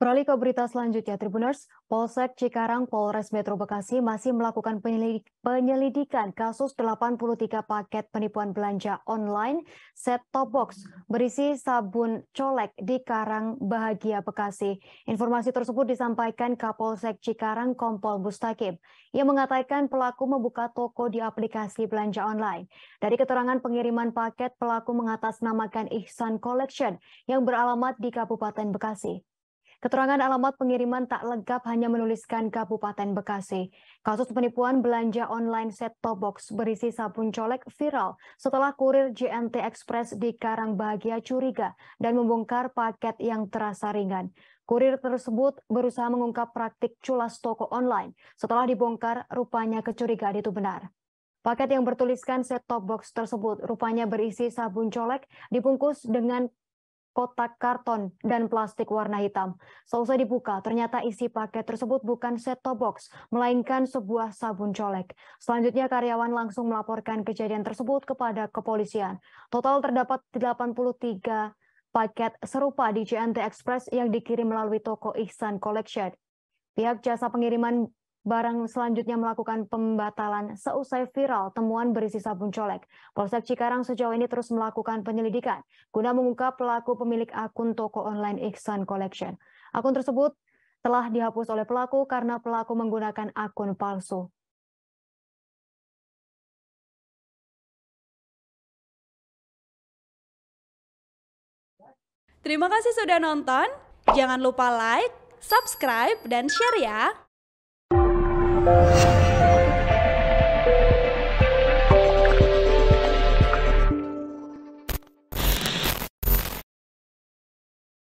Beralih ke berita selanjutnya, Tribuners, Polsek Cikarang Polres Metro Bekasi masih melakukan penyelidikan kasus 83 paket penipuan belanja online set-top box berisi sabun colek di Karang Bahagia Bekasi. Informasi tersebut disampaikan Kapolsek Cikarang Kompol Bustakib Ia mengatakan pelaku membuka toko di aplikasi belanja online. Dari keterangan pengiriman paket, pelaku mengatasnamakan Ihsan Collection yang beralamat di Kabupaten Bekasi. Keterangan alamat pengiriman tak lengkap hanya menuliskan Kabupaten Bekasi. Kasus penipuan belanja online set-top box berisi sabun colek viral setelah kurir JNT Express di Karangbahagia curiga dan membongkar paket yang terasa ringan. Kurir tersebut berusaha mengungkap praktik culas toko online. Setelah dibongkar, rupanya kecurigaan itu benar. Paket yang bertuliskan set-top box tersebut rupanya berisi sabun colek dibungkus dengan kotak karton dan plastik warna hitam. Selesai dibuka, ternyata isi paket tersebut bukan set-top box, melainkan sebuah sabun colek. Selanjutnya karyawan langsung melaporkan kejadian tersebut kepada kepolisian. Total terdapat 83 paket serupa di JNT Express yang dikirim melalui toko Ihsan Collection. Pihak jasa pengiriman barang selanjutnya melakukan pembatalan seusai viral temuan berisi sabun colek. Polsek Cikarang sejauh ini terus melakukan penyelidikan guna mengungkap pelaku pemilik akun toko online Iksan Collection. Akun tersebut telah dihapus oleh pelaku karena pelaku menggunakan akun palsu. Terima kasih sudah nonton. Jangan lupa like, subscribe, dan share ya. Thank you.